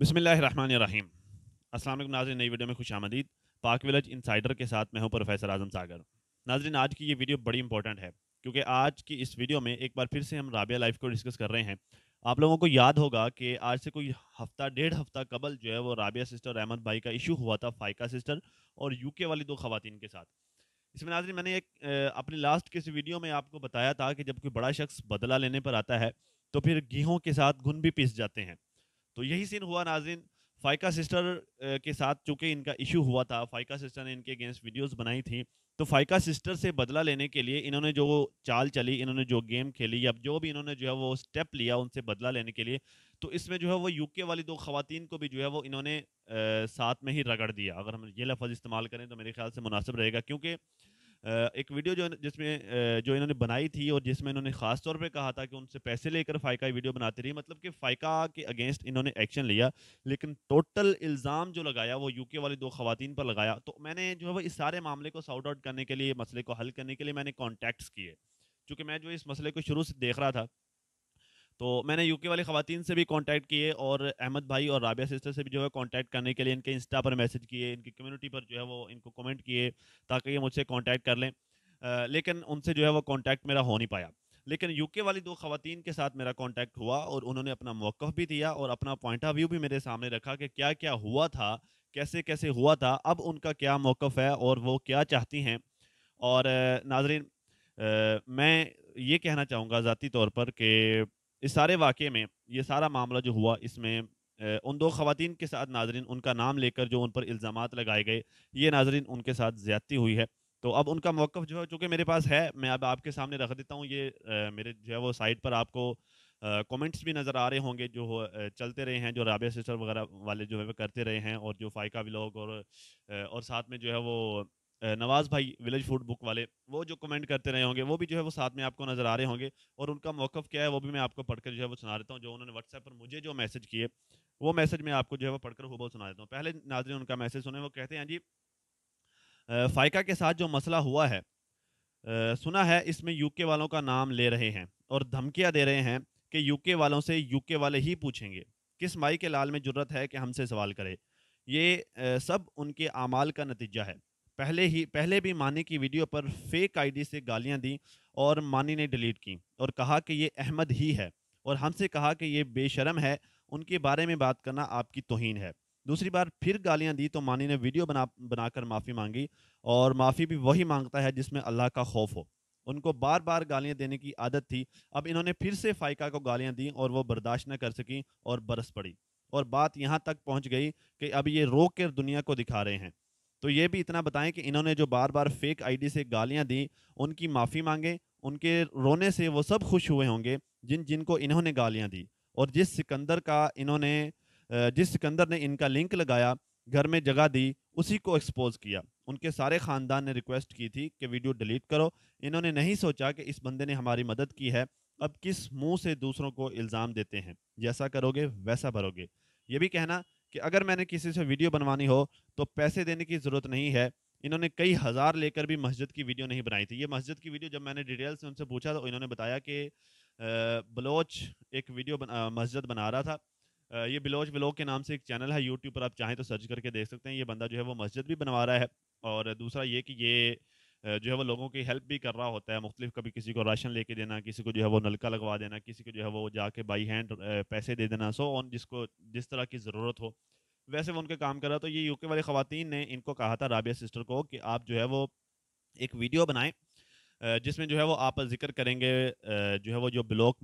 बसमीम असल नाजरन नई वीडियो में खुश आमदीद पाक विलेज इनसाइडर के साथ मैं हूं प्रोफेसर आजम सागर नाजरन आज की ये वीडियो बड़ी इंपॉर्टेंट है क्योंकि आज की इस वीडियो में एक बार फिर से हम राबिया लाइफ को डिस्कस कर रहे हैं आप लोगों को याद होगा कि आज से कोई हफ्ता डेढ़ हफ्ता कबल जो है वो राबिया सिस्टर अहमद भाई का इशू हुआ था फाइका सिस्टर और के वाली दो खातन के साथ इसमें नाजरन मैंने एक अपनी लास्ट किसी वीडियो में आपको बताया था कि जब कोई बड़ा शख्स बदला लेने पर आता है तो फिर गेहूँ के साथ घुन भी पीस जाते हैं तो यही सीन हुआ नाजिन फाइका सिस्टर के साथ चूंकि इनका इशू हुआ था फाइका सिस्टर ने इनके अगेंस्ट वीडियोस बनाई थी तो फाइका सिस्टर से बदला लेने के लिए इन्होंने जो चाल चली इन्होंने जो गेम खेली या जो भी इन्होंने जो है वो स्टेप लिया उनसे बदला लेने के लिए तो इसमें जो है वो यूके वाली दो खातन को भी जो है वो इन्होंने आ, साथ में ही रगड़ दिया अगर हम ये लफज इस्तेमाल करें तो मेरे ख्याल से मुनासिब रहेगा क्योंकि एक वीडियो जो जिसमें जो इन्होंने बनाई थी और जिसमें इन्होंने खास तौर पे कहा था कि उनसे पैसे लेकर फाइका वीडियो बनाती रही मतलब कि फाइका के अगेंस्ट इन्होंने एक्शन लिया लेकिन टोटल इल्ज़ाम जो लगाया वो यूके वाली दो खातन पर लगाया तो मैंने जो है वो इस सारे मामले को सॉर्ट आउट करने के लिए मसले को हल करने के लिए मैंने कॉन्टैक्ट्स किए चूँकि मैं जो इस मसले को शुरू से देख रहा था तो मैंने यूके वाली खातन से भी कांटेक्ट किए और अहमद भाई और राबिया सिस्टर से भी जो है कांटेक्ट करने के लिए इनके इंस्टा पर मैसेज किए इनकी कम्युनिटी पर जो है वो इनको कमेंट किए ताकि ये मुझसे कांटेक्ट कर लें आ, लेकिन उनसे जो है वो कांटेक्ट मेरा हो नहीं पाया लेकिन यूके वाली दो खातन के साथ मेरा कॉन्टैक्ट हुआ और उन्होंने अपना मौक़ भी दिया और अपना पॉइंट ऑफ व्यू भी मेरे सामने रखा कि क्या क्या हुआ था कैसे कैसे हुआ था अब उनका क्या मौक़ है और वो क्या चाहती हैं और नाजरीन मैं ये कहना चाहूँगा ज़ाती तौर पर कि इस सारे वाक़े में ये सारा मामला जो हुआ इसमें उन दो खातन के साथ नाजरन उनका नाम लेकर जो उन पर इल्ज़ाम लगाए गए ये नाजरन उनके साथ ज़्यादती हुई है तो अब उनका मौक़ जो है चूँकि मेरे पास है मैं अब आपके सामने रख देता हूँ ये मेरे जो है वो साइट पर आपको कमेंट्स भी नज़र आ रहे होंगे जो चलते रहे हैं जो राबिया सिस्टर वगैरह वाले जो है वो करते रहे हैं और जो फ़ाइका व्लॉग और और साथ में जो है वो नवाज़ भाई विलेज फूड बुक वाले वो जो कमेंट करते रहे होंगे वो भी जो है वो साथ में आपको नज़र आ रहे होंगे और उनका मौक़ क्या है वो भी मैं आपको पढ़कर जो है वो सुना देता हूँ जो उन्होंने व्हाट्सएप पर मुझे जो मैसेज किए वो मैसेज मैं आपको जो है वो पढ़कर हुआ सुना देता हूँ पहले नाजरे उनका मैसेज सुने वो कहते हैं हाँ जी फाइका के साथ जो मसला हुआ है सुना है इसमें यूके वालों का नाम ले रहे हैं और धमकियाँ दे रहे हैं कि यूके वालों से यूके वाले ही पूछेंगे किस माई के लाल में ज़रूरत है कि हमसे सवाल करें ये सब उनके अमाल का नतीजा है पहले ही पहले भी मानी की वीडियो पर फेक आईडी से गालियां दी और मानी ने डिलीट की और कहा कि ये अहमद ही है और हमसे कहा कि ये बेशरम है उनके बारे में बात करना आपकी तोहन है दूसरी बार फिर गालियां दी तो मानी ने वीडियो बना बनाकर माफ़ी मांगी और माफ़ी भी वही मांगता है जिसमें अल्लाह का खौफ हो उनको बार बार गालियाँ देने की आदत थी अब इन्होंने फिर से फ़ाइका को गालियाँ दी और वो बर्दाश्त न कर सकी और बरस पड़ी और बात यहाँ तक पहुँच गई कि अब ये रोक कर दुनिया को दिखा रहे हैं तो ये भी इतना बताएं कि इन्होंने जो बार बार फेक आईडी से गालियां दी उनकी माफ़ी मांगे उनके रोने से वो सब खुश हुए होंगे जिन जिनको इन्होंने गालियां दी और जिस सिकंदर का इन्होंने जिस सिकंदर ने इनका लिंक लगाया घर में जगह दी उसी को एक्सपोज किया उनके सारे ख़ानदान ने रिक्वेस्ट की थी कि वीडियो डिलीट करो इन्होंने नहीं सोचा कि इस बंदे ने हमारी मदद की है अब किस मुँह से दूसरों को इल्ज़ाम देते हैं जैसा करोगे वैसा भरोगे ये भी कहना कि अगर मैंने किसी से वीडियो बनवानी हो तो पैसे देने की ज़रूरत नहीं है इन्होंने कई हज़ार लेकर भी मस्जिद की वीडियो नहीं बनाई थी ये मस्जिद की वीडियो जब मैंने डिटेल्स से उनसे पूछा तो इन्होंने बताया कि बलोच एक वीडियो बना मस्जिद बना रहा था ये बिलोच ब्लॉग के नाम से एक चैनल है यूट्यूब पर आप चाहें तो सर्च करके देख सकते हैं ये बंदा जो है वो मस्जिद भी बनवा रहा है और दूसरा ये कि ये जो है वो लोगों की हेल्प भी कर रहा होता है मुख्तलिफ कभी किसी को राशन लेके देना किसी को जो है वो नलका लगवा देना किसी को जो है वो जाके बाई हैंड पैसे दे देना सो ऑन जिसको जिस तरह की ज़रूरत हो वैसे वो उनके काम कर रहा तो ये यूके वाली खातन ने इनको कहा था राबिया सिस्टर को कि आप जो है वो एक वीडियो बनाएं जिसमें जो है वो आप जिक्र करेंगे जो है वो जो ब्लॉक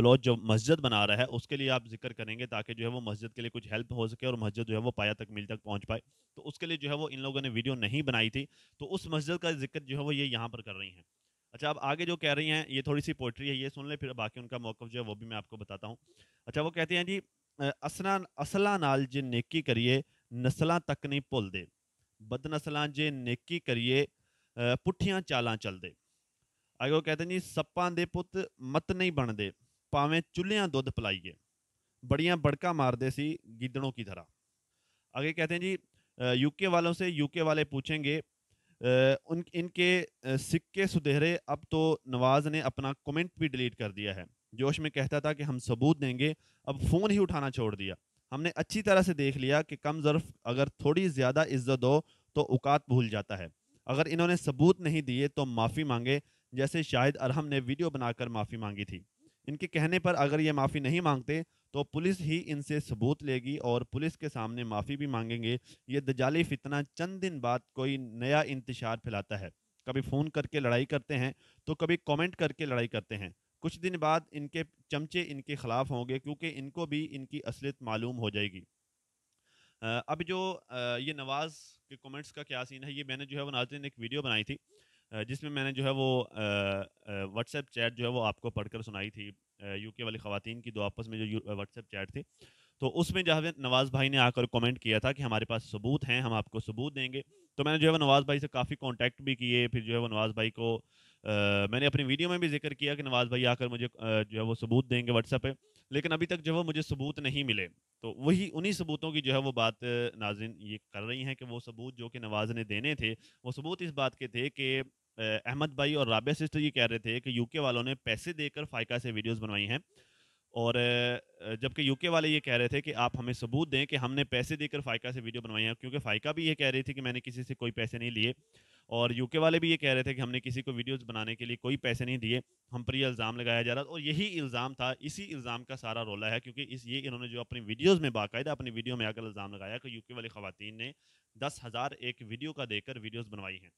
ब्लॉक जो मस्जिद बना रहा है उसके लिए आप जिक्र करेंगे ताकि जो है वो मस्जिद के लिए कुछ हेल्प हो सके और मस्जिद जो है वो पाया तक मिल तक पहुंच पाए तो उसके लिए जो है वो इन लोगों ने वीडियो नहीं बनाई थी तो उस मस्जिद का जिक्र जो है वो ये यहाँ पर कर रही हैं अच्छा आप आगे जो कह रही हैं ये थोड़ी सी पोइट्री है ये सुन लें फिर बाकी उनका मौक़ जो है वो भी मैं आपको बताता हूँ अच्छा वो कहते हैं जी असला असला नाल जे नेकी करिए भुल दे बद ਭੁੱਲਦੇ जे ਜੇ करिए पुठियाँ चालां चल दे ਅਗੋ कहते जी सप्पा ਦੇ पुत मत नहीं बनते भावें चुल्हिया दुध पिलाईए बड़िया बड़का मारते सी की तरह आगे कहते हैं जी यूके वालों से यूके वाले पूछेंगे उन इनके सिक्के सुधेरे अब तो नवाज़ ने अपना कमेंट भी डिलीट कर दिया है जोश में कहता था कि हम सबूत देंगे अब फ़ोन ही उठाना छोड़ दिया हमने अच्छी तरह से देख लिया कि कम ज़र्फ अगर थोड़ी ज़्यादा इज्जत हो तो औकात भूल जाता है अगर इन्होंने सबूत नहीं दिए तो माफ़ी मांगे जैसे शाहिद अरहम ने वीडियो बनाकर माफ़ी मांगी थी इनके कहने पर अगर ये माफ़ी नहीं मांगते तो पुलिस ही इनसे सबूत लेगी और पुलिस के सामने माफ़ी भी मांगेंगे ये दजाली फितना चंद दिन बाद कोई नया इंतशार फैलाता है कभी फ़ोन करके लड़ाई करते हैं तो कभी कमेंट करके लड़ाई करते हैं कुछ दिन बाद इनके चमचे इनके ख़िलाफ़ होंगे क्योंकि इनको भी इनकी असलियत मालूम हो जाएगी अब जो ये नवाज़ के कमेंट्स का क्या सीन है ये मैंने जो है वो नाजन एक वीडियो बनाई थी जिसमें मैंने जो है वो व्हाट्सएप चैट जो है वो आपको पढ़कर सुनाई थी यूके वाली खातन की दो आपस में जो व्हाट्सएप चैट थी तो उसमें है नवाज़ भाई ने आकर कमेंट किया था कि हमारे पास सबूत हैं हम आपको सबूत देंगे तो मैंने जो है वो नवाज़ भाई से काफ़ी कांटेक्ट भी किए फिर जो है वो नवाज़ भाई को आ, मैंने अपनी वीडियो में भी जिक्र किया कि नवाज़ भाई आकर मुझे जो है वो सबूत देंगे व्हाट्सएप पर लेकिन अभी तक जो है मुझे सबूत नहीं मिले तो वही उन्हीं सबूतों की जो है वो बात नाजिन ये कर रही हैं कि वो सबूत जो कि नवाज़ ने देने थे वो सबूत इस बात के थे कि अहमद भाई और राबे सिस्टर ये कह रहे थे कि यूके वालों ने पैसे देकर फाइका से वीडियोस बनवाई हैं और जबकि यूके वाले ये कह रहे थे कि आप हमें सबूत दें कि हमने पैसे देकर फाइका से वीडियो बनवाई है क्योंकि फाइका भी ये कह रही थी कि मैंने किसी से कोई पैसे नहीं लिए और यूके वाले भी ये कह रहे थे कि हमने किसी को वीडियोज़ बनाने के लिए कोई पैसे नहीं दिए हम पर यह इल्ज़ाम लगाया जा रहा और यही इल्ज़ाम था इसी इल्ज़ाम का सारा रोला है क्योंकि इस ये इन्होंने जो अपनी वीडियोज़ में बाकायदा अपनी वीडियो में आकर इल्ज़ाम लगाया कि यूके वाली खातन ने दस हज़ार एक वीडियो का देकर वीडियोज़ बनवाई हैं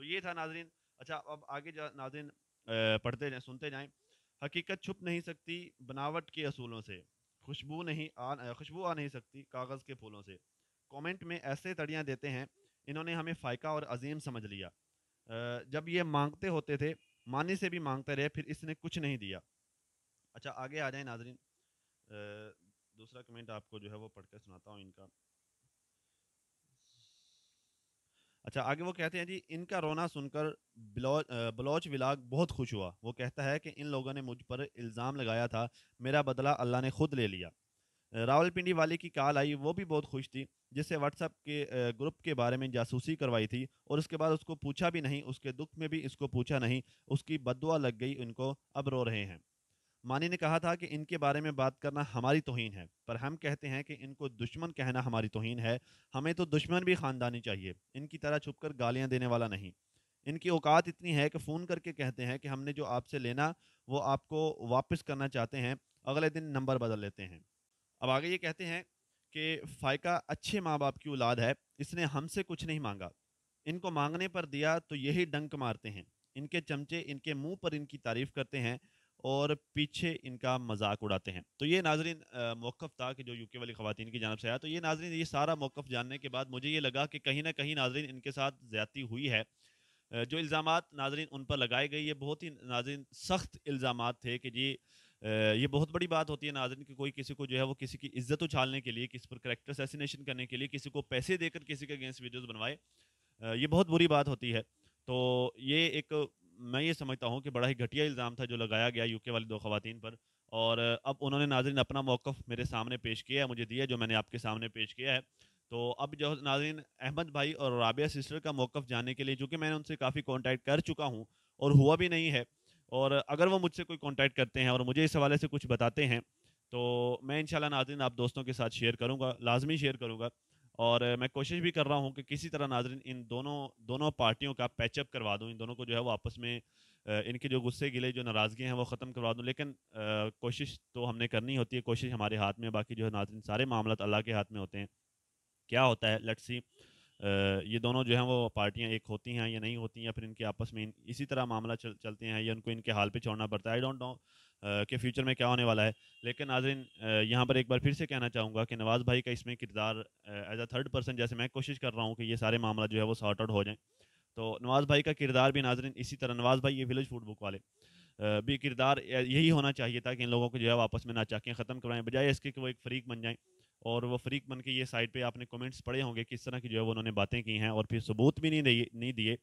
तो ये था नाजरीन अच्छा अब आगे जा नाजरीन पढ़ते जाएँ सुनते जाएँ हकीकत छुप नहीं सकती बनावट के असूलों से खुशबू नहीं आ खुशबू आ नहीं सकती कागज़ के फूलों से कमेंट में ऐसे तड़ियाँ देते हैं इन्होंने हमें फ़ायका और अजीम समझ लिया जब ये मांगते होते थे मानी से भी मांगते रहे फिर इसने कुछ नहीं दिया अच्छा आगे आ जाए नाजरीन दूसरा कमेंट आपको जो है वो पढ़ कर सुनाता हूँ इनका अच्छा आगे वो कहते हैं जी इनका रोना सुनकर बलोच बलौच विलाग बहुत खुश हुआ वो कहता है कि इन लोगों ने मुझ पर इल्ज़ाम लगाया था मेरा बदला अल्लाह ने खुद ले लिया रावलपिंडी वाले की कॉल आई वो भी बहुत खुश थी जिससे व्हाट्सअप के ग्रुप के बारे में जासूसी करवाई थी और उसके बाद उसको पूछा भी नहीं उसके दुख में भी इसको पूछा नहीं उसकी बदुआ लग गई उनको अब रो रहे हैं मानी ने कहा था कि इनके बारे में बात करना हमारी तोहन है पर हम कहते हैं कि इनको दुश्मन कहना हमारी तोहन है हमें तो दुश्मन भी ख़ानदानी चाहिए इनकी तरह छुप कर गालियाँ देने वाला नहीं इनकी औकात इतनी है कि फ़ोन करके कहते हैं कि हमने जो आपसे लेना वो आपको वापस करना चाहते हैं अगले दिन नंबर बदल लेते हैं अब आगे ये कहते हैं कि फ़ायका अच्छे माँ बाप की औलाद है इसने हमसे कुछ नहीं मांगा इनको मांगने पर दिया तो यही डंक मारते हैं इनके चमचे इनके मुंह पर इनकी तारीफ़ करते हैं और पीछे इनका मजाक उड़ाते हैं तो ये नाजरीन मौक़ था कि जो यूके वाली खातन की जानब से आया तो ये नाजरीन ये सारा मौक़ जानने के बाद मुझे ये लगा कि कहीं ना कहीं नाजरीन इनके साथ ज़्यादती हुई है जो इल्ज़ाम नाजरीन उन पर लगाए गए ये बहुत ही नाजरीन सख्त इल्ज़ाम थे कि जी ये बहुत बड़ी बात होती है नाजरन की कोई किसी को जो है वो किसी की इज्जत उछालने के लिए किसी पर करेक्टर सेसिनेशन करने के लिए किसी को पैसे देकर किसी के अगेंस्ट वीडियोस बनवाए ये बहुत बुरी बात होती है तो ये एक मैं ये समझता हूँ कि बड़ा ही घटिया इल्ज़ाम था जो लगाया गया यूके वाली दो खातन पर और अब उन्होंने नाजरन अपना मौक़ मेरे सामने पेश किया है मुझे दिया जो मैंने आपके सामने पेश किया है तो अब जो नाजरन अहमद भाई और राबिया सिस्टर का मौक़ जानने के लिए चूँकि मैंने उनसे काफ़ी कॉन्टैक्ट कर चुका हूँ और हुआ भी नहीं है और अगर वो मुझसे कोई कॉन्टैक्ट करते हैं और मुझे इस हवाले से कुछ बताते हैं तो मैं इन नाजरन आप दोस्तों के साथ शेयर करूँगा लाजमी शेयर करूँगा और मैं कोशिश भी कर रहा हूँ कि किसी तरह नाजरन इन दोनों दोनों पार्टियों का पैचअप करवा दूँ इन दोनों को जो है वो आपस में इनके जो गुस्से गिले जो नाराज़गी हैं वो ख़त्म करवा दूँ लेकिन कोशिश तो हमने करनी होती है कोशिश हमारे हाथ में बाकी जो है नाजरन सारे मामला अल्लाह के हाथ में होते हैं क्या होता है लेट्स सी ये दोनों जो हैं वो पार्टियाँ एक होती हैं या नहीं होती हैं या फिर इनके आपस में इन, इसी तरह मामला चल, चलते हैं या उनको इनके हाल पर छोड़ना पड़ता है आई डोंट नो कि फ्यूचर में क्या होने वाला है लेकिन नाजरीन यहाँ पर एक बार फिर से कहना चाहूँगा कि नवाज़ भाई का इसमें किरदार एज अ थर्ड पर्सन जैसे मैं कोशिश कर रहा हूँ कि ये सारे मामला जो है वो सॉर्ट आउट हो जाएँ तो नवाज़ भाई का किरदार भी नाजरीन इसी तरह नवाज़ भाई ये विलेज फूड बुक वाले भी किरदार यही होना चाहिए था कि इन लोगों को जो है आपस में चाहें ख़त्म करवाएं बजाय इसके कि वो एक फ़रीक बन जाएं और वो फ्रीक बन के ये साइड पे आपने कमेंट्स पढ़े होंगे किस तरह की जो है वो उन्होंने बातें की हैं और फिर सबूत भी नहीं दिए नहीं दिए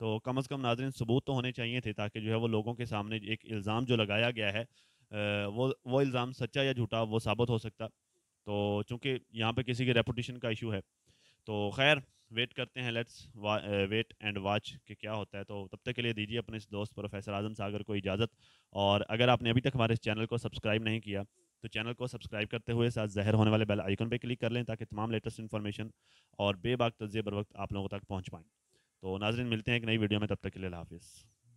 तो कम अज़ कम नाजरन सबूत तो होने चाहिए थे ताकि जो है वो लोगों के सामने एक इल्ज़ाम जो लगाया गया है वो वो इल्ज़ाम सच्चा या झूठा वो साबित हो सकता तो चूँकि यहाँ पर किसी के रेपूटेशन का इशू है तो खैर वेट करते हैं लेट्स वेट एंड वॉच कि क्या होता है तो तब तक के लिए दीजिए अपने इस दोस्त प्रोफेसर आजम सागर को इजाज़त और अगर आपने अभी तक हमारे इस चैनल को सब्सक्राइब नहीं किया तो चैनल को सब्सक्राइब करते हुए साथ जहर होने वाले बेल आइकन पर क्लिक कर लें ताकि तमाम लेटेस्ट इन्फॉर्मेशन और बेबाक तजिए बर वक्त आप लोगों तक पहुँच पाएँ तो नाजरन मिलते हैं एक नई वीडियो में तब तक के लिए हाफिज़